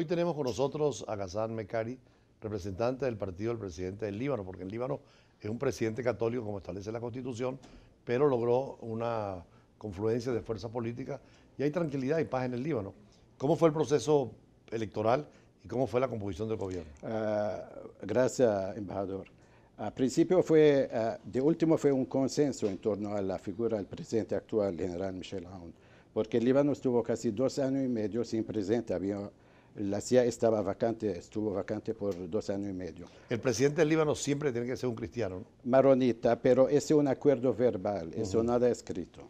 Hoy tenemos con nosotros a Ghazan Mekari, representante del partido del presidente del Líbano, porque el Líbano es un presidente católico como establece la constitución, pero logró una confluencia de fuerzas políticas y hay tranquilidad y paz en el Líbano. ¿Cómo fue el proceso electoral y cómo fue la composición del gobierno? Ah, gracias, embajador. Al principio fue, ah, de último fue un consenso en torno a la figura del presidente actual, general Michel Aoun, porque el Líbano estuvo casi dos años y medio sin presidente, había la CIA estaba vacante, estuvo vacante por dos años y medio. El presidente del Líbano siempre tiene que ser un cristiano. Maronita, pero es un acuerdo verbal, eso nada escrito.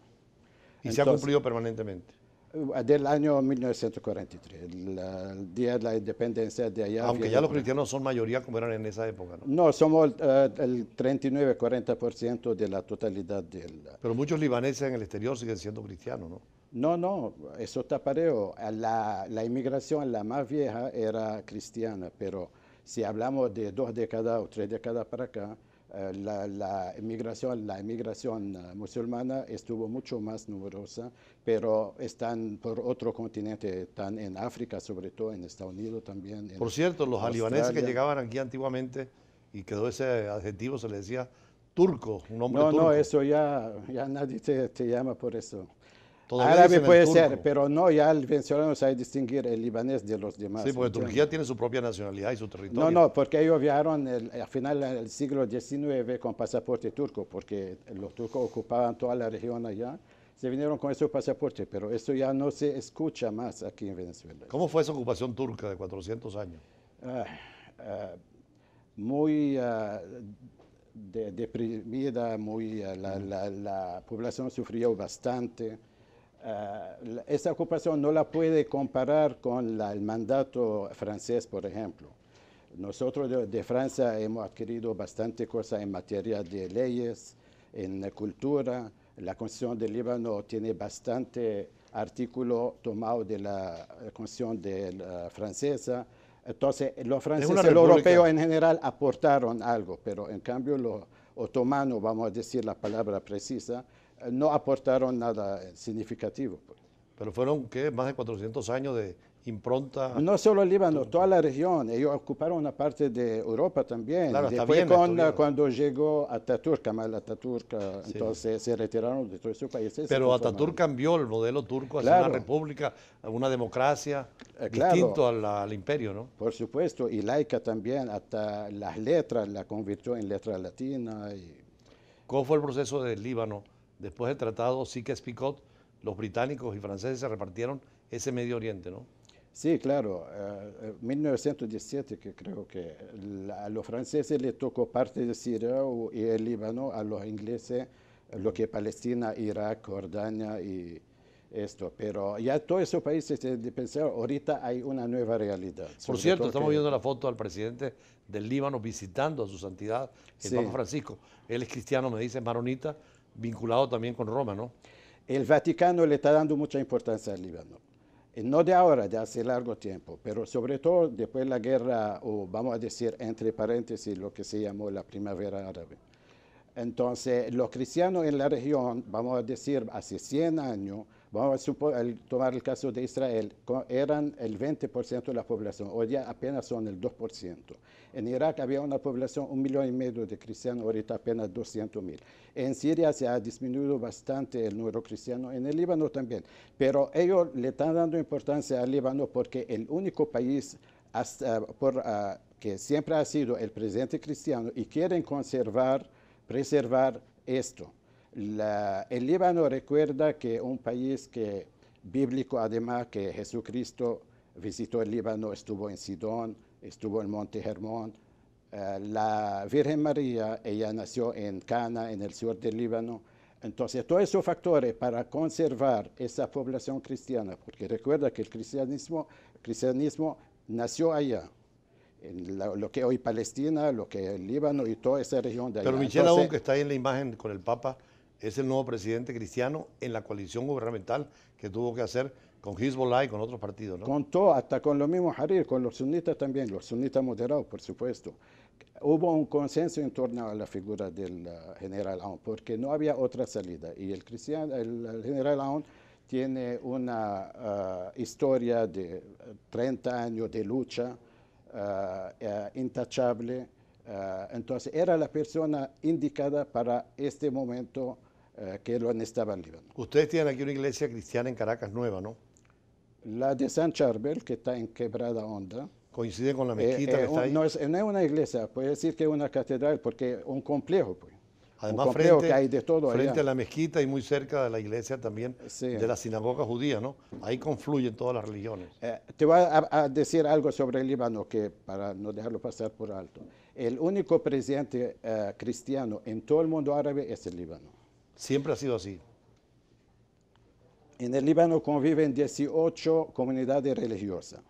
¿Y se ha cumplido permanentemente? Eh, del año 1943, el, día de la independencia de allá. Aunque ya los cristianos son mayoría como eran en esa época, ¿no? No, somos eh, el 39-40% de la totalidad del... Pero muchos libaneses en el exterior siguen siendo cristianos, ¿no? No, no, eso tapareo. La, la inmigración, la más vieja, era cristiana, pero si hablamos de dos décadas o tres décadas para acá, eh, la, inmigración, la inmigración eh, musulmana estuvo mucho más numerosa, pero están por otro continente, están en África, sobre todo en Estados Unidos también. por cierto, los alibaneses que llegaban aquí antiguamente, y quedó ese adjetivo, se le decía turco, un hombre no, turco. No, no, eso ya, ya nadie te llama por eso. Todavía puede ser, pero no, ya el venezolano sabe distinguir el libanés de los demás. Sí, porque Turquía tiene su propia nacionalidad y su territorio. No, no, porque ellos viajaron al final del siglo XIX con pasaporte turco, porque los turcos ocupaban toda la región allá se vinieron con esos pasaportes, pero eso ya no se escucha más aquí en Venezuela. ¿Cómo fue esa ocupación turca de 400 años? Ah, ah, muy ah, deprimida, muy, la, la, población sufrió bastante. Eh, esa ocupación no la puede comparar con el mandato francés, por ejemplo. Nosotros de, Francia hemos adquirido bastante cosas en materia de leyes, en cultura. La Constitución del Líbano tiene bastante artículo tomado de la eh, Constitución francesa. Entonces, los franceses y los europeos en general aportaron algo, pero en cambio los otomanos, vamos a decir la palabra precisa, no aportaron nada eh, significativo. Pues. Pero fueron, ¿qué? Más de 400 años de impronta. No solo Líbano, toda la región. Ellos ocuparon una parte de Europa también. Claro, Después, con, cuando llegó Ataturk, Kamal Ataturk, eh, entonces se retiraron de todos esos países. Pero Ataturk cambió el modelo turco hacia una república, una democracia, eh, distinto al, imperio, ¿no? Por supuesto, y laica también, hasta las letras la convirtió en letras latinas. ¿Cómo fue el proceso del Líbano? después del tratado Sykes-Picot, los británicos y franceses se repartieron ese Medio Oriente, ¿no? Sí, claro. Eh, en 1917, que creo que a los franceses les tocó parte de Siria y el Líbano, a los ingleses lo que es Palestina, Irak, Jordania y esto. Pero ya todos esos países pensar, ahorita hay una nueva realidad. Por cierto, estamos viendo la foto al presidente del Líbano visitando a su santidad, el Papa Francisco. Él es cristiano, me dice, maronita, vinculado también con Roma, ¿no? El Vaticano le está dando mucha importancia al Líbano. Eh, no de ahora, de hace largo tiempo, pero sobre todo después de la guerra, o vamos a decir entre paréntesis, lo que se llamó la primavera árabe. Entonces, los cristianos en la región, vamos a decir, hace 100 años, Vamos a tomar el caso de Israel, eran el 20% de la población, hoy ya apenas son el 2%. En Irak había una población, un millón y medio de cristianos, ahorita apenas 200 mil. En Siria se ha disminuido bastante el número cristiano, en el Líbano también, pero ellos le están dando importancia al Líbano porque el único país ah, que siempre ha sido el presidente cristiano y quieren conservar, preservar esto el Líbano recuerda que un país que, bíblico además, que Jesucristo visitó el Líbano, estuvo en Sidón, estuvo en Monte Hermón. Eh, la Virgen María, ella nació en Cana, en el sur del Líbano. Entonces, todos esos factores para conservar esa población cristiana, porque recuerda que el cristianismo, cristianismo nació allá, en lo que hoy Palestina, lo que el Líbano y toda esa región de allá. Pero Michel, que está ahí en la imagen con el Papa, es el nuevo presidente cristiano en la coalición gubernamental que tuvo que hacer con Hezbollah y con otros partidos. ¿no? hasta con lo mismo Harir, con los sunitas también, los sunitas moderados, por supuesto. Hubo un consenso en torno a la figura del eh, general Aoun, porque no había otra salida. Y el, cristiano, el, general Aoun tiene una eh, historia de 30 eh, años de lucha intachable. entonces, era la persona indicada para este momento eh, que lo el Líbano. Ustedes tienen aquí una iglesia cristiana en Caracas nueva, ¿no? La de San Charbel, que está en Quebrada Onda. Coincide con la eh, mezquita eh, que está ahí. No es, no es una iglesia, puede decir que es una catedral, porque es un complejo, pues. Además, frente, a la mezquita y muy cerca de la iglesia también de la sinagoga judía, ¿no? Ahí confluyen todas las religiones. te voy a, decir algo sobre el Líbano, que para no dejarlo pasar por alto. El único presidente cristiano en todo el mundo árabe es el Líbano. Siempre ha sido así. En el Líbano conviven 18 comunidades religiosas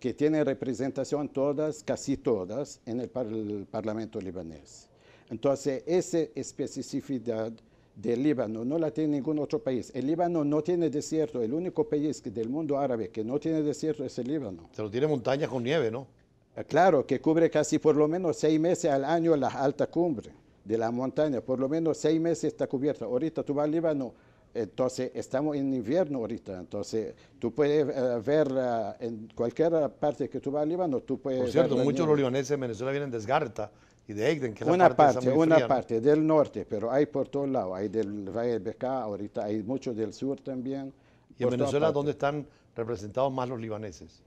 que tienen representación todas, casi todas, en el, Parlamento libanés. Entonces, esa especificidad del Líbano no la tiene ningún otro país. El Líbano no tiene desierto. El único país del mundo árabe que no tiene desierto es el Líbano. Pero tiene montañas con nieve, ¿no? Eh, claro, que cubre casi por lo menos seis meses al año la alta cumbre de la montaña, por lo menos seis meses está cubierta. Ahorita tú vas al Líbano, entonces estamos en invierno ahorita, entonces tú puedes eh, ver eh, en cualquier parte que tú vas al Líbano, tú puedes... Por cierto, muchos libaneses de Venezuela vienen de Esgarta y de Egden, que la parte, parte una parte del norte, pero hay por todos lados, hay del Valle de Becá, ahorita hay muchos del sur también. ¿Y en Venezuela dónde están representados más los libaneses?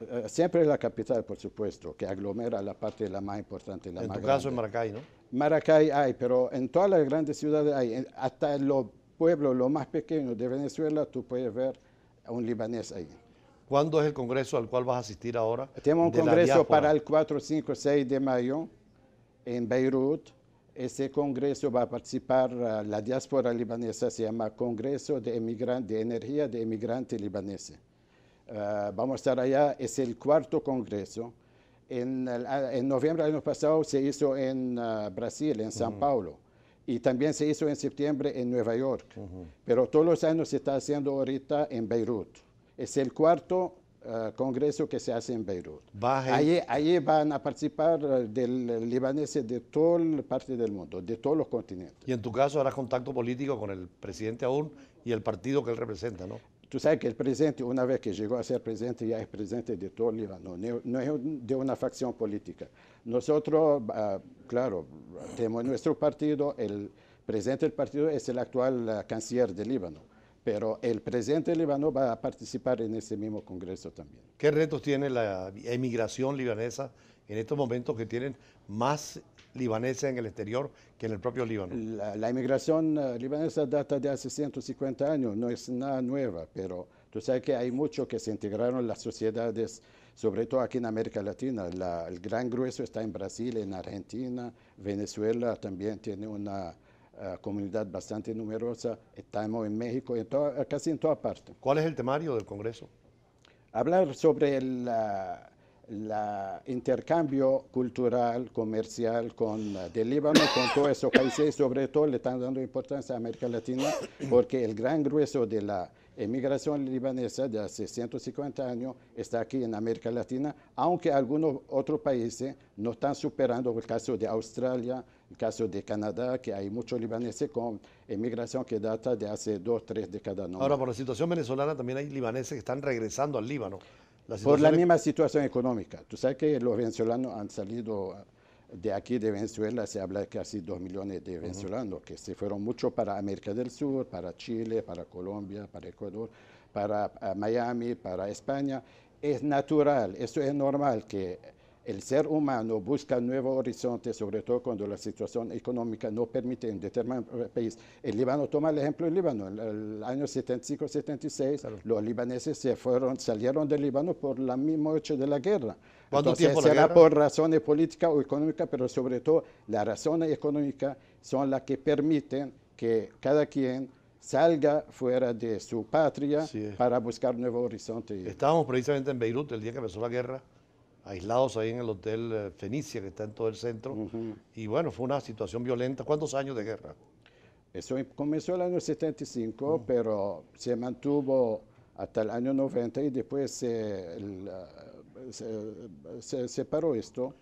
Eh, siempre es la capital, por supuesto, que aglomera la parte la más importante. La en tu caso, en Maracay, ¿no? Maracay hay, pero en todas las grandes ciudades hay, hasta en los pueblos los más pequeños de Venezuela tú puedes ver a un libanés ahí. ¿Cuándo es el congreso al cual vas a asistir ahora? Tenemos un congreso para el 4, 5, 6 de mayo en Beirut. Ese congreso va a participar ah, la diáspora libanesa, se llama Congreso de, de Energía de Emigrantes Libaneses. Ah, vamos a estar allá, es el cuarto congreso. En, noviembre del año pasado se hizo en ah, Brasil, en San Paulo, y también se hizo en septiembre en Nueva York, pero todos los años se está haciendo ahorita en Beirut. Es el cuarto ah, congreso que se hace en Beirut. Allí, van a participar ah, del libaneses de toda parte del mundo, de todos los continentes. Y en tu caso harás contacto político con el presidente aún y el partido que él representa, ¿no? Tú sabes que el presidente, una vez que llegó a ser presidente, ya e es presidente de todo Líbano, no es de una facción política. Nosotros, ah, claro, tenemos nuestro partido, el presidente del partido es el actual ah, canciller de Líbano, pero el presidente de Líbano va a participar en ese mismo congreso también. ¿Qué retos tiene la emigración libanesa en estos momentos que tienen más libanesa en el exterior que en el propio Líbano. La, inmigración eh, libanesa data de hace 150 años, no es nada nueva, pero tú sabes que hay muchos que se integraron en las sociedades, sobre todo aquí en América Latina. el gran grueso está en Brasil, en Argentina, Venezuela también tiene una... Eh, comunidad bastante numerosa, estamos en México, en casi en toda parte. ¿Cuál es el temario del Congreso? Hablar sobre el, el intercambio cultural, comercial con, eh, del Líbano, con todos esos países, sobre todo le están dando importancia a América Latina, porque el gran grueso de la emigración libanesa de hace 150 años está aquí en América Latina, aunque algunos otros países no están superando el caso de Australia, el caso de Canadá, que hay muchos libaneses con emigración que data de hace dos, tres décadas. Ahora, por la situación venezolana, también hay libaneses que están regresando al Líbano por la e- misma situación económica. Tú sabes que los venezolanos han salido de aquí de Venezuela, se habla de casi dos millones de venezolanos, que se fueron mucho para América del Sur, para Chile, para Colombia, para Ecuador, para ah, Miami, para España. Es natural, eso es normal que el ser humano busca nuevos horizontes, sobre todo cuando la situación económica no permite en determinado país. El Líbano, toma el ejemplo del Líbano. En el año 75-76, los libaneses se fueron, salieron del Líbano por la misma hecho de la guerra. ¿Cuánto tiempo la será por razones políticas o económicas, pero sobre todo las razones económicas son las que permiten que cada quien salga fuera de su patria para buscar nuevos horizontes. Estábamos precisamente en Beirut el día que empezó la guerra aislados ahí en el Hotel eh, Fenicia, que está en todo el centro. Y bueno, fue una situación violenta. ¿Cuántos años de guerra? Eso em, comenzó el año 75, pero se mantuvo hasta el año 90 y después se, se, separó esto.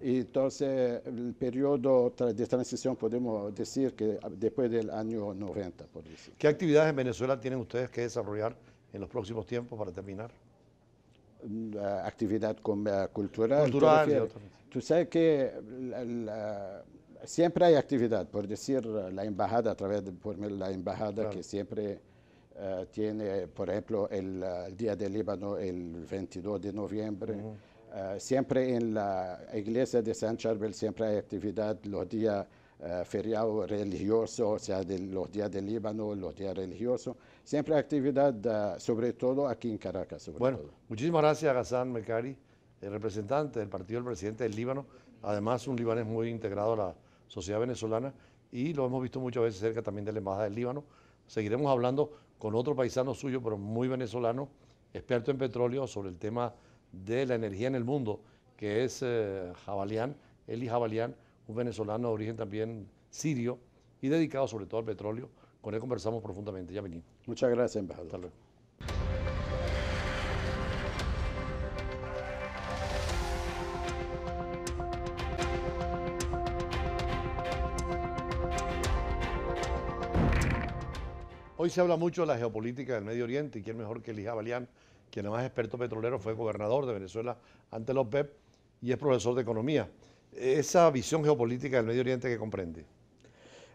Y entonces el periodo de transición podemos decir que después del año 90, por decir. ¿Qué actividades en Venezuela tienen ustedes que desarrollar en los próximos tiempos para terminar? actividad eh, cultural. cultural tú sabes que siempre hay actividad, por decir la embajada, a través de la embajada que siempre eh, tiene, por ejemplo, el, Día del Líbano el 22 de noviembre. Eh, siempre en la iglesia de San Charbel siempre hay actividad los días eh, feriado religioso, o sea, de los días del Líbano, los días religiosos. Siempre actividad, eh, sobre todo aquí en Caracas. bueno, muchísimas gracias, Hassan Mekari, el representante del partido del presidente del Líbano. Además, un libanés muy integrado a la sociedad venezolana y lo hemos visto muchas veces cerca también de la Embajada del Líbano. Seguiremos hablando con otro paisano suyo, pero muy venezolano, experto en petróleo, sobre el tema de la energía en el mundo, que es eh, Eli Jabalián venezolano de origen también sirio y dedicado sobre todo al petróleo. Con él conversamos profundamente. Ya venimos. Muchas gracias, embajador. Hasta luego. Hoy se habla mucho de la geopolítica del Medio Oriente y quién mejor que Elija Balián, quien además es experto petrolero, fue gobernador de Venezuela ante los OPEP y es profesor de economía esa visión geopolítica del Medio Oriente que comprende?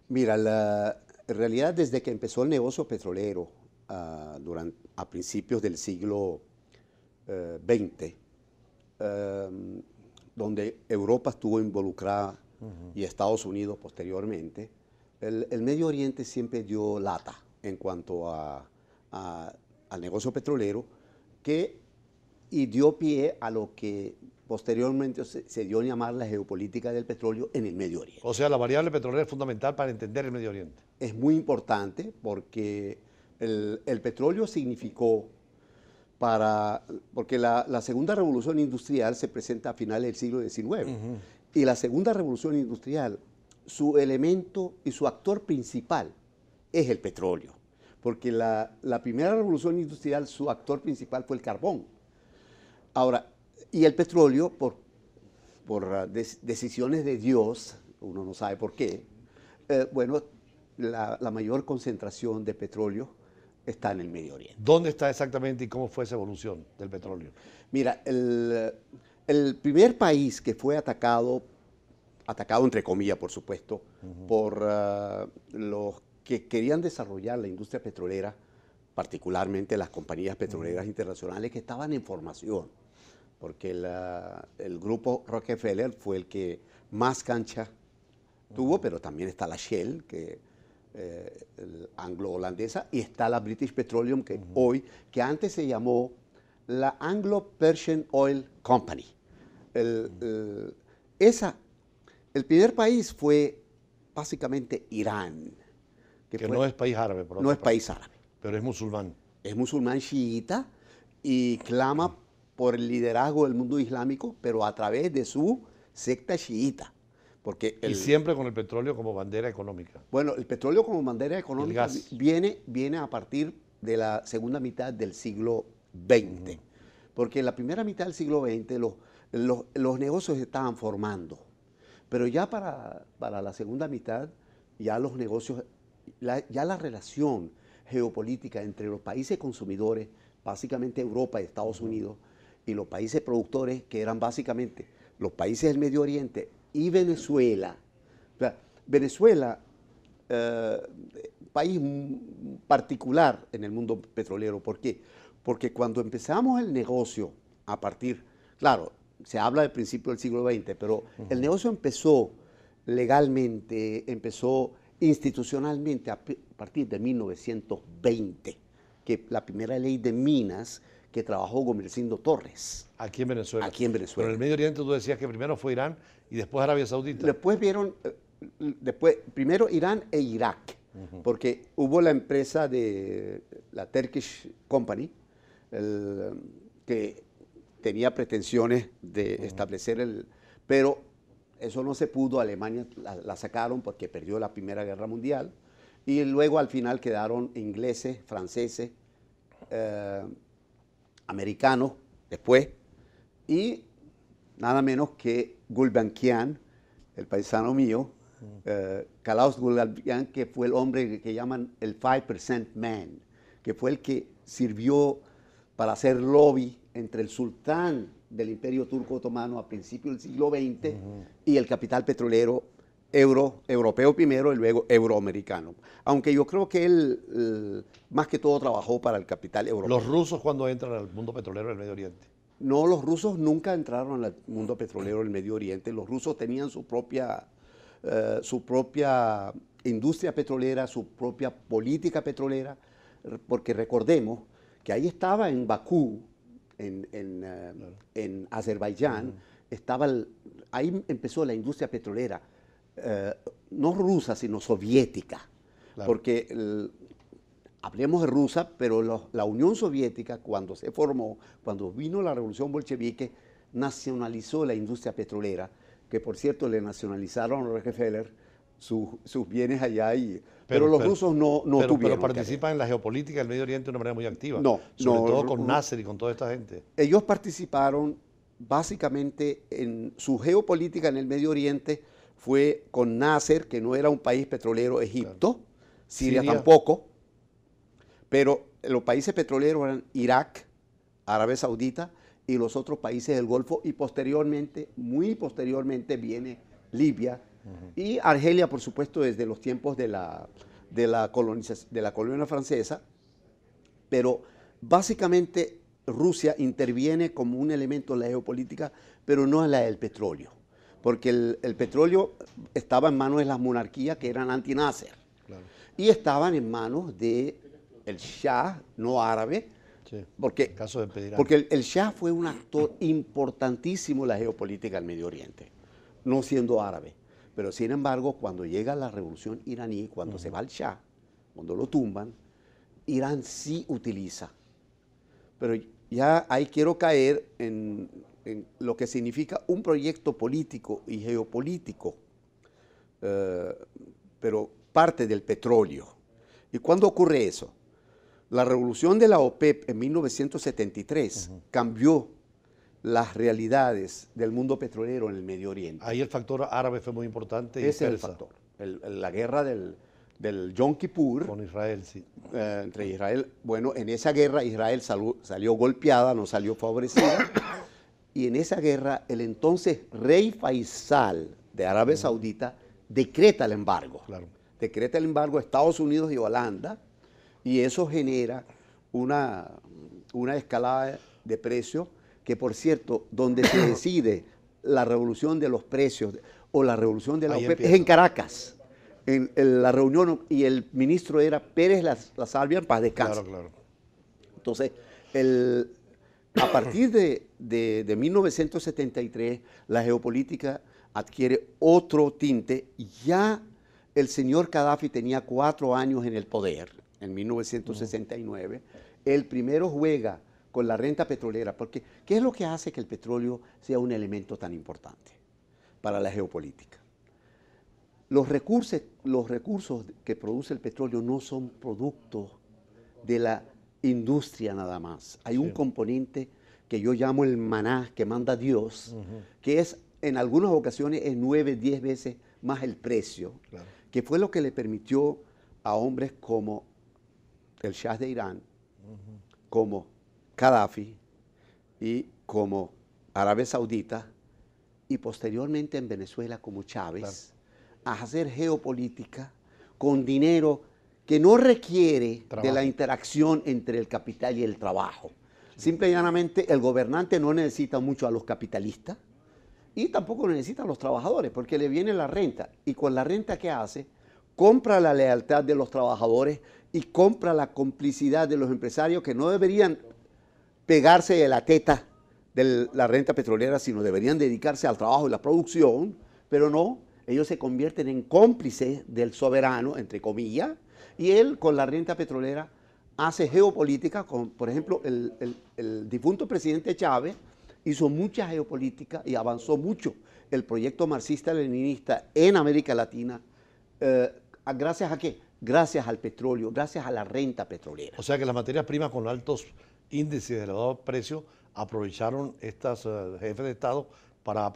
Mira, la realidad desde que empezó el negocio petrolero ah, durante, a principios del siglo XX, eh, em, donde Europa estuvo involucrada y Estados Unidos posteriormente, el, Medio Oriente siempre dio lata en cuanto a, al negocio petrolero que, y dio pie a lo que posteriormente se dio a llamar la geopolítica del petróleo en el Medio Oriente. O sea, la variable petrolera es fundamental para entender el Medio Oriente. Es muy importante porque el, petróleo significó para... porque la, segunda revolución industrial se presenta a finales del siglo XIX. Y la segunda revolución industrial, su elemento y su actor principal es el petróleo. Porque la, la primera revolución industrial, su actor principal fue el carbón. Ahora, y el petróleo, por, ah, decisiones de Dios, uno no sabe por qué, eh, bueno, la, mayor concentración de petróleo está en el Medio Oriente. ¿Dónde está exactamente y cómo fue esa evolución del petróleo? Mira, el, primer país que fue atacado, atacado entre comillas, por supuesto, por ah, los que querían desarrollar la industria petrolera, particularmente las compañías petroleras internacionales que estaban en formación porque el grupo Rockefeller fue el que más cancha tuvo, pero también está la Shell, que eh, anglo-holandesa, y está la British Petroleum, que hoy, que antes se llamó la Anglo-Persian Oil Company. El, esa, el primer país fue básicamente Irán. Que, no es país árabe, por No es país árabe. Pero es musulmán. Es musulmán chiita y clama por el liderazgo del mundo islámico, pero a través de su secta chiita. Porque y siempre con el petróleo como bandera económica. Bueno, el petróleo como bandera económica viene, viene a partir de la segunda mitad del siglo XX. Porque en la primera mitad del siglo XX los, negocios estaban formando. Pero ya para, la segunda mitad, ya los negocios, la, ya la relación geopolítica entre los países consumidores, básicamente Europa y Estados Unidos, y los países productores, que eran básicamente los países del Medio Oriente y Venezuela. Venezuela, eh, país particular en el mundo petrolero, ¿por qué? Porque cuando empezamos el negocio a partir, claro, se habla del principio del siglo XX, pero el negocio empezó legalmente, empezó institucionalmente a partir de 1920, que la primera ley de minas que trabajó Gomercindo Torres. Aquí en Venezuela. Aquí en Venezuela. Pero en el Medio Oriente tú decías que primero fue Irán y después Arabia Saudita. Después vieron, eh, después, primero Irán e Irak, porque hubo la empresa de la Turkish Company que tenía pretensiones de establecer el... Pero eso no se pudo, Alemania la, sacaron porque perdió la Primera Guerra Mundial y luego al final quedaron ingleses, franceses, eh, Americano después, y nada menos que Gulbenkian, el paisano mío, mm. eh, Kalaus Gulbenkian, que fue el hombre que llaman el 5% Man, que fue el que sirvió para hacer lobby entre el sultán del Imperio Turco Otomano a principios del siglo XX y el capital petrolero euro, europeo primero y luego euroamericano. Aunque yo creo que él eh, más que todo trabajó para el capital europeo. ¿Los rusos cuando entran al mundo petrolero del Medio Oriente? No, los rusos nunca entraron al mundo petrolero del Medio Oriente. Los rusos tenían su propia, eh, su propia industria petrolera, su propia política petrolera, porque recordemos que ahí estaba en Bakú, en, eh, Azerbaiyán, estaba ahí empezó la industria petrolera eh, no rusa, sino soviética. Porque hablemos de rusa, pero la Unión Soviética, cuando se formó, cuando vino la revolución bolchevique, nacionalizó la industria petrolera, que por cierto le nacionalizaron a Rockefeller sus, sus bienes allá y pero, los rusos no, no tuvieron. Pero participan en la geopolítica del Medio Oriente de una manera muy activa. No, sobre todo con Nasser y con toda esta gente. Ellos participaron básicamente en su geopolítica en el Medio Oriente fue con Nasser, que no era un país petrolero, Egipto, Siria, tampoco, pero los países petroleros eran Irak, Arabia Saudita y los otros países del Golfo y posteriormente, muy posteriormente viene Libia y Argelia, por supuesto, desde los tiempos de la, de la, de la colonia francesa, pero básicamente Rusia interviene como un elemento en la geopolítica, pero no en la del petróleo porque el, petróleo estaba en manos de las monarquías que eran anti-Nasser y estaban en manos de Shah, no árabe, porque, el caso porque el, Shah fue un actor importantísimo en la geopolítica del Medio Oriente, no siendo árabe. Pero sin embargo, cuando llega la revolución iraní, cuando se va el Shah, cuando lo tumban, Irán sí utiliza. Pero ya ahí quiero caer en en lo que significa un proyecto político y geopolítico, eh, pero parte del petróleo. ¿Y cuándo ocurre eso? La revolución de la OPEP en 1973 cambió las realidades del mundo petrolero en el Medio Oriente. Ahí el factor árabe fue muy importante. Ese es el factor. la guerra del, del, Yom Kippur. Con Israel, sí. Eh, entre Israel. Bueno, en esa guerra Israel salió, salió golpeada, no salió favorecida. Y en esa guerra, el entonces rey Faisal de Arabia Saudita decreta el embargo. Decreta el embargo a Estados Unidos y Holanda y eso genera una, una escalada de precios que, por cierto, donde se decide la revolución de los precios o la revolución de la es en Caracas. En, la reunión y el ministro era Pérez La, Salvia en paz de Claro, Entonces, el, a partir de, 1973, la geopolítica adquiere otro tinte. Ya el señor Gaddafi tenía cuatro años en el poder, en 1969. El primero juega con la renta petrolera, porque ¿qué es lo que hace que el petróleo sea un elemento tan importante para la geopolítica? Los recursos, los recursos que produce el petróleo no son productos de la industria nada más. Hay un componente que yo llamo el maná que manda Dios, que es en algunas ocasiones es nueve, diez veces más el precio, que fue lo que le permitió a hombres como el Shah de Irán, como Gaddafi y como Arabia Saudita y posteriormente en Venezuela como Chávez, a hacer geopolítica con dinero que no requiere de la interacción entre el capital y el trabajo. Simple y llanamente, el gobernante no necesita mucho a los capitalistas y tampoco necesita a los trabajadores porque le viene la renta. ¿Y con la renta que hace? Compra la lealtad de los trabajadores y compra la complicidad de los empresarios que no deberían pegarse de la teta de la renta petrolera, sino deberían dedicarse al trabajo y la producción, pero no, ellos se convierten en cómplices del soberano, entre comillas, y él con la renta petrolera hace geopolítica, por ejemplo, el, difunto presidente Chávez hizo mucha geopolítica y avanzó mucho el proyecto marxista-leninista en América Latina. Eh, ¿Gracias a qué? Gracias al petróleo, gracias a la renta petrolera. O sea que las materias primas con altos índices de elevado precio aprovecharon estas eh, jefes de Estado para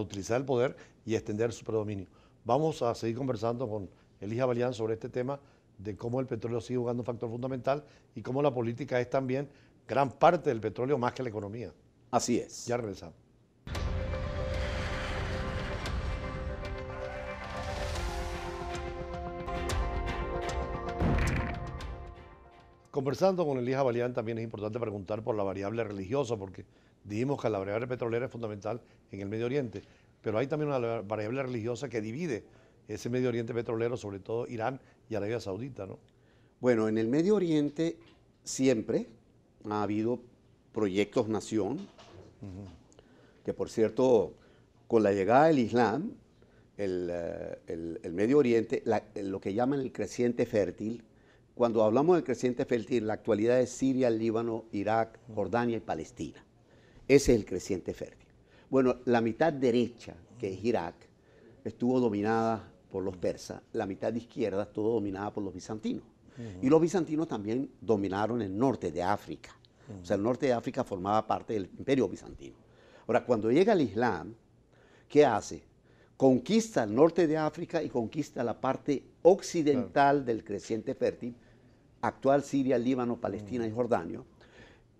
utilizar el poder y extender su predominio. Vamos a seguir conversando con Elija Balián sobre este tema de cómo el petróleo sigue jugando un factor fundamental y cómo la política es también gran parte del petróleo más que la economía. Así es. Ya regresamos. Conversando con Elija Balián también es importante preguntar por la variable religiosa, porque dijimos que la variable petrolera es fundamental en el Medio Oriente, pero hay también una variable religiosa que divide ese Medio Oriente petrolero, sobre todo Irán y Arabia Saudita, ¿no? Bueno, en el Medio Oriente siempre ha habido proyectos nación, que por cierto, con la llegada del Islam, el, eh, Medio Oriente, lo que llaman el creciente fértil, cuando hablamos del creciente fértil, la actualidad es Siria, Líbano, Irak, Jordania y Palestina. Ese es el creciente fértil. Bueno, la mitad derecha, que es Irak, estuvo dominada por los persas, la mitad de izquierda todo dominada por los bizantinos. Y los bizantinos también dominaron el norte de África. O sea, el norte de África formaba parte del imperio bizantino. Ahora, cuando llega el Islam, ¿qué hace? Conquista el norte de África y conquista la parte occidental del creciente fértil, actual Siria, Líbano, Palestina y Jordania.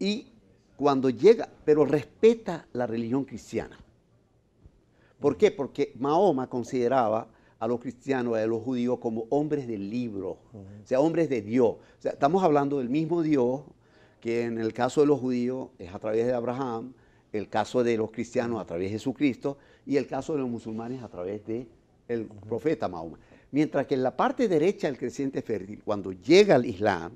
Y cuando llega, pero respeta la religión cristiana. ¿Por qué? Porque Mahoma consideraba a los cristianos, a los judíos como hombres del libro, o sea, hombres de Dios. estamos hablando del mismo Dios que en el caso de los judíos es a través de Abraham, el caso de los cristianos a través de Jesucristo y el caso de los musulmanes a través de el profeta Mahoma. Mientras que en la parte derecha del creciente fértil, cuando llega al Islam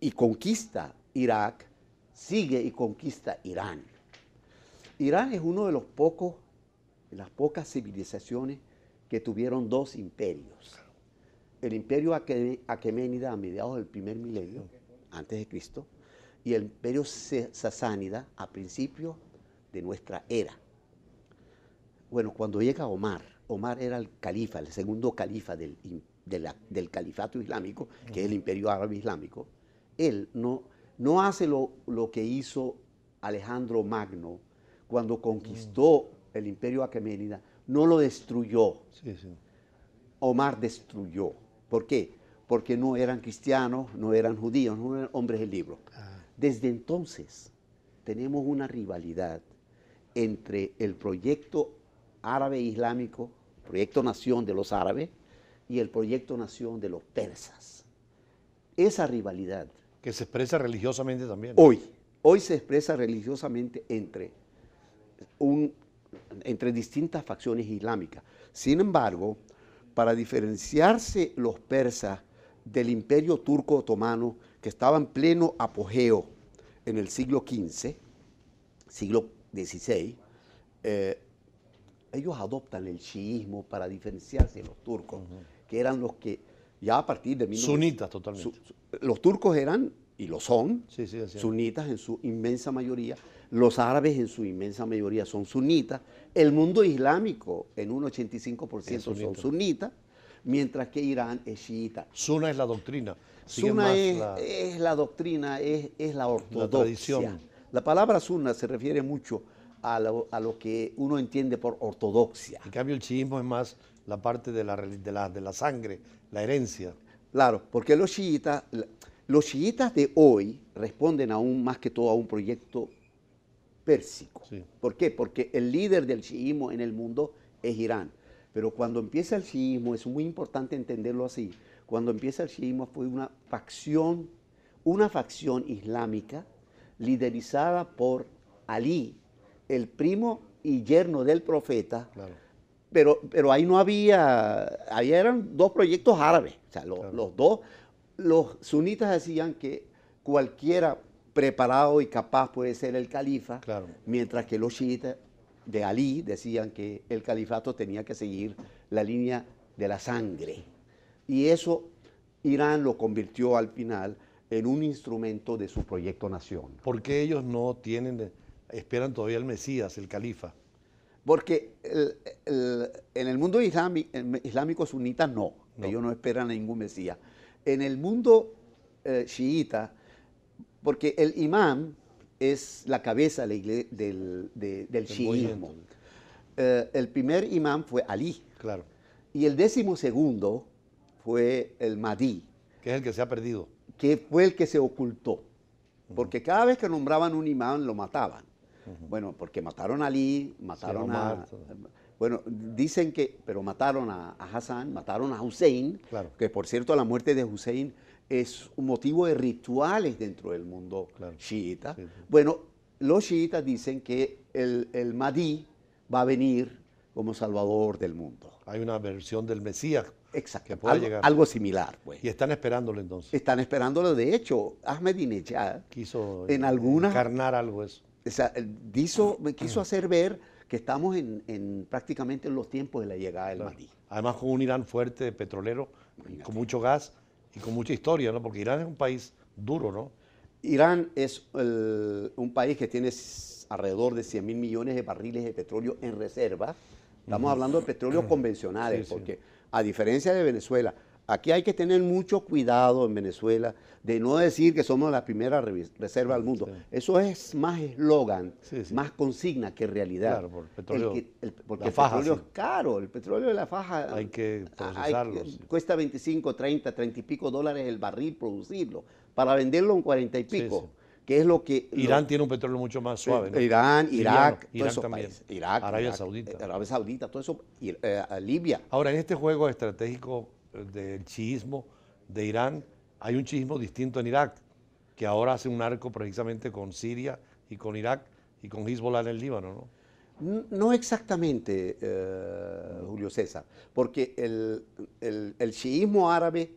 y conquista Irak, sigue y conquista Irán. Irán es uno de los pocos, de las pocas civilizaciones que tuvieron dos imperios. El imperio aqueménida a mediados del primer milenio, antes de Cristo, y el imperio sasánida a principios de nuestra era. Bueno, cuando llega Omar, Omar era el califa, el segundo califa del, califato islámico, que es el imperio árabe islámico, él no, no hace lo, que hizo Alejandro Magno cuando conquistó el imperio aqueménida no lo destruyó. Omar destruyó. ¿Por qué? Porque no eran cristianos, no eran judíos, no eran hombres del libro. Ah. Desde entonces tenemos una rivalidad entre el proyecto árabe islámico, proyecto nación de los árabes, y el proyecto nación de los persas. Esa rivalidad. Que se expresa religiosamente también. Hoy, hoy se expresa religiosamente entre un entre distintas facciones islámicas. Sin embargo, para diferenciarse los persas del imperio turco otomano que estaba en pleno apogeo en el siglo XV, siglo XVI, eh, ellos adoptan el chiismo para diferenciarse de los turcos, que eran los que ya a partir de... Sunitas totalmente. los turcos eran y lo son, sí, sunitas en su inmensa mayoría, los árabes en su inmensa mayoría son sunitas, el mundo islámico en un 85% son sunitas, mientras que Irán es chiita. Suna es la doctrina. Suna es la... es la... doctrina, es, es la ortodoxia. La, palabra sunna se refiere mucho a lo, que uno entiende por ortodoxia. En cambio, el chiismo es más la parte de la, de la, de la sangre, la herencia. Claro, porque los chiitas, los chiitas de hoy responden aún más que todo a un proyecto pérsico. ¿Por qué? Porque el líder del chiismo en el mundo es Irán. Pero cuando empieza el chiismo, es muy importante entenderlo así, cuando empieza el chiismo fue una facción, una facción islámica liderizada por Ali, el primo y yerno del profeta. Pero, pero ahí no había, ahí eran dos proyectos árabes, o sea, los dos los sunitas decían que cualquiera preparado y capaz puede ser el califa, mientras que los chiitas de Ali decían que el califato tenía que seguir la línea de la sangre. Y eso Irán lo convirtió al final en un instrumento de su proyecto nación. ¿Por qué ellos no tienen, esperan todavía el Mesías, el califa? Porque en el mundo islámico, sunita no, no, ellos no esperan a ningún Mesías en el mundo eh, chiita, porque el imán es la cabeza del, chiismo. Eh, el primer imán fue Ali. Claro. Y el décimo segundo fue el Mahdi. Que es el que se ha perdido. Que fue el que se ocultó. Porque cada vez que nombraban un imán lo mataban. Bueno, porque mataron a Ali, mataron a bueno, dicen que, pero mataron a, Hassan, mataron a Hussein, que por cierto la muerte de Hussein es un motivo de rituales dentro del mundo shiita. chiita. Bueno, los chiitas dicen que el, el Mahdi va a venir como salvador del mundo. Hay una versión del Mesías. Que puede llegar. algo similar, pues. Y están esperándolo entonces. Están esperándolo. De hecho, Ahmedinejad quiso en alguna. encarnar algo eso. O sea, quiso hacer ver que estamos en, prácticamente en los tiempos de la llegada del claro. Además con un Irán fuerte, petrolero, con mucho gas y con mucha historia, ¿no? Porque Irán es un país duro, ¿no? Irán es un país que tiene alrededor de 100 mil millones de barriles de petróleo en reserva. Estamos hablando de petróleo convencionales, porque a diferencia de Venezuela, Aquí hay que tener mucho cuidado en Venezuela de no decir que somos la primera reserva del mundo. Eso es más eslogan, más consigna que realidad. petróleo, porque el petróleo es caro, el petróleo de la faja. Hay que cuesta 25, 30, 30 y pico dólares el barril producirlo, para venderlo en 40 y pico. Que es lo que... Irán tiene un petróleo mucho más suave. ¿no? Irán, Irak, todos Irán Arabia Saudita. Eh, Arabia Saudita, todo eso, eh, Libia. Ahora, en este juego estratégico del chiismo de Irán, hay un chiismo distinto en Irak, que ahora hace un arco precisamente con Siria y con Irak y con Hezbollah en el Líbano, ¿no? No exactamente, eh, Julio César, porque el, el, chiismo árabe,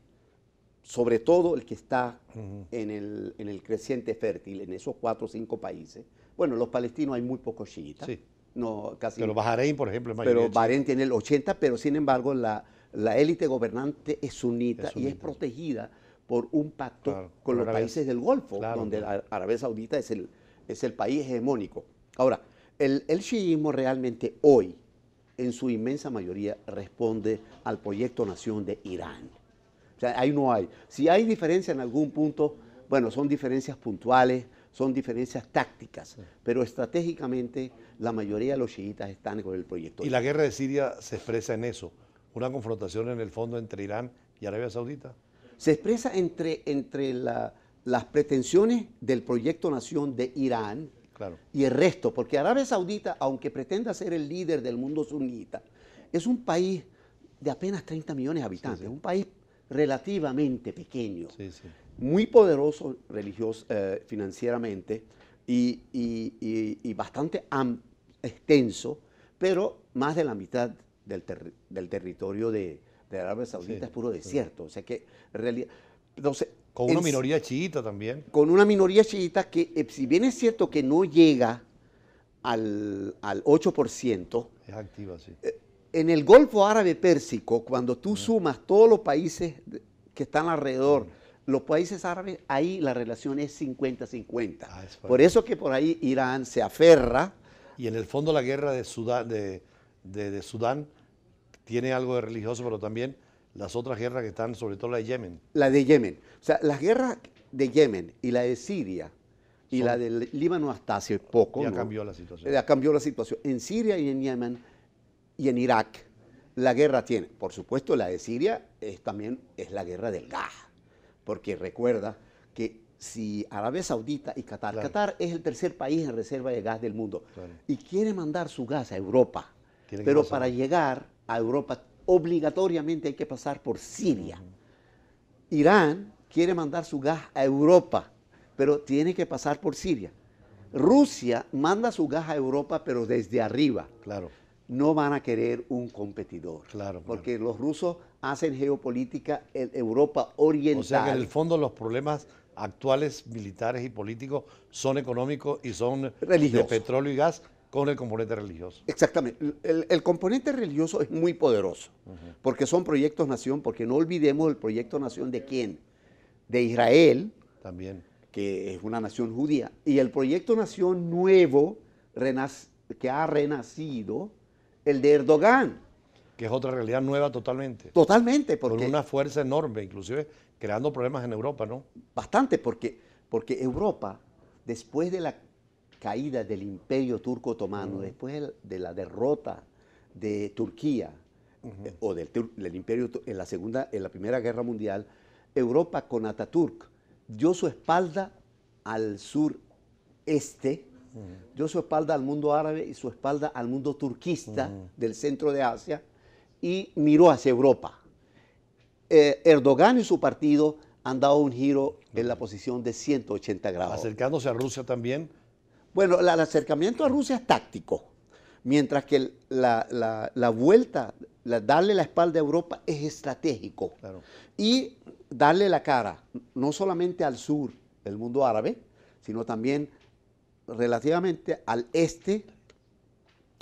sobre todo el que está en, el, creciente fértil, en esos cuatro o cinco países, bueno, los palestinos hay muy pocos chiitas. No, casi, pero Bahrein, por ejemplo, es Pero Bahrein tiene el 80, pero sin embargo la, la élite gobernante es sunita, y es protegida por un pacto con los países del Golfo, donde Arabia Saudita es el, es el país hegemónico. Ahora, el, el realmente hoy, en su inmensa mayoría, responde al proyecto nación de Irán. O sea, ahí no hay. Si hay diferencia en algún punto, bueno, son diferencias puntuales, son diferencias tácticas, pero estratégicamente la mayoría de los chiitas están con el proyecto. Y la guerra de Siria se expresa en eso, una confrontación en el fondo entre Irán y Arabia Saudita? Se expresa entre, entre las pretensiones del proyecto nación de Irán y el resto, porque Arabia Saudita, aunque pretenda ser el líder del mundo sunita, es un país de apenas 30 millones de habitantes, un país relativamente pequeño, muy poderoso religioso, eh, financieramente y, bastante extenso, pero más de la mitad del, territorio de, de, Arabia Saudita es puro desierto. O sea que, en realidad. con una minoría chiita también. Con una minoría chiita que, eh, si bien es cierto que no llega al, al 8%. Es activa, sí. Eh, en el Golfo Árabe Pérsico, cuando tú sumas todos los países que están alrededor, los países árabes, ahí la relación es 50-50. Ah, por eso que por ahí Irán se aferra. Y en el fondo la guerra de Sudán, de, de, Sudán tiene algo de religioso, pero también las otras guerras que están, sobre todo la de Yemen. La de Yemen. O sea, las guerras de Yemen y la de Siria y la del Líbano hasta hace poco. Ya cambió la situación. Ya cambió la situación. En Siria y en Yemen y en Irak la guerra tiene. Por supuesto, la de Siria es también es la guerra del gas. Porque recuerda que si Arabia Saudita y Qatar, Qatar es el tercer país en reserva de gas del mundo y quiere mandar su gas a Europa pero para llegar a Europa obligatoriamente hay que pasar por Siria. Irán quiere mandar su gas a Europa, pero tiene que pasar por Siria. Rusia manda su gas a Europa, pero desde arriba. Claro. No van a querer un competidor. Claro. Porque los rusos hacen geopolítica en Europa oriental. O sea que en el fondo los problemas actuales militares y políticos son económicos y son de petróleo y gas con el componente religioso. Exactamente. El, componente religioso es muy poderoso, porque son proyectos nación, porque no olvidemos el proyecto nación de quién, de Israel, también, que es una nación judía, y el proyecto nación nuevo que ha renacido, el de Erdogan. Que es otra realidad nueva totalmente. Totalmente, porque... Con una fuerza enorme, inclusive creando problemas en Europa, ¿no? Bastante, porque, porque Europa, después de la caída del imperio turco otomano, después de la derrota de Turquía eh, o del, imperio en la, segunda, en la Primera Guerra Mundial, Europa con Ataturk dio su espalda al sureste, este dio su espalda al mundo árabe y su espalda al mundo turquista del centro de Asia y miró hacia Europa. Eh, Erdogan y su partido han dado un giro en la posición de 180 grados. Acercándose a Rusia también bueno, el acercamiento a Rusia es táctico, mientras que la, vuelta, darle la espalda a Europa es estratégico. Y darle la cara, no solamente al sur del mundo árabe, sino también relativamente al este,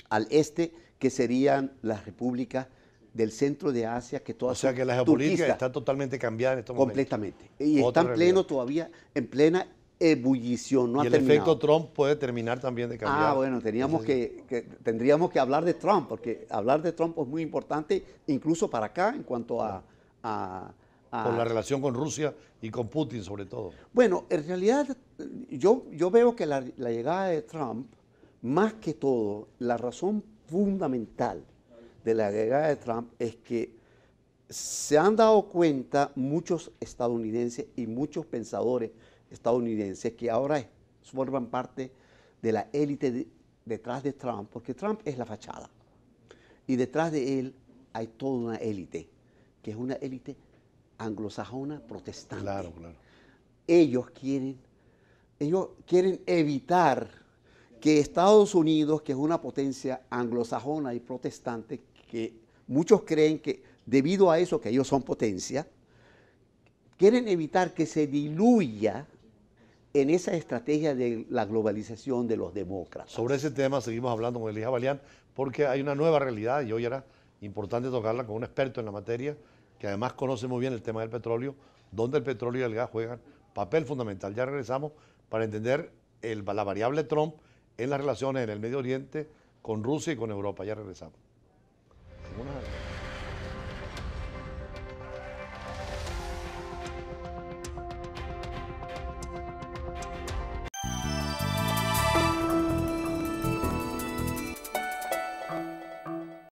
al este que serían las repúblicas del centro de Asia que todas O sea que la geopolítica está totalmente cambiada en estos momentos. Completamente. Y están está pleno todavía, en plena ebullición. No y el efecto Trump puede terminar también de cambiar. Ah, bueno, teníamos que, tendríamos que hablar de Trump, porque hablar de Trump es muy importante, incluso para acá, en cuanto a, a, la relación con Rusia y con Putin, sobre todo. Bueno, en realidad, yo, veo que la llegada de Trump, más que todo, la razón fundamental de la llegada de Trump es que se han dado cuenta muchos estadounidenses y muchos pensadores estadounidenses que ahora forman parte de la élite detrás de Trump, porque Trump es la fachada. Y detrás de él hay toda una élite, que es una élite anglosajona protestante. Ellos quieren, ellos quieren evitar que Estados Unidos, que es una potencia anglosajona y protestante, que muchos creen que debido a eso que ellos son potencia, quieren evitar que se diluya en esa estrategia de la globalización de los demócratas. Sobre ese tema seguimos hablando con Elija Balián porque hay una nueva realidad y hoy era importante tocarla con un experto en la materia que además conoce muy bien el tema del petróleo, donde el petróleo y el gas juegan papel fundamental. Ya regresamos para entender la variable Trump en las relaciones en el Medio Oriente con Rusia y con Europa. Ya regresamos.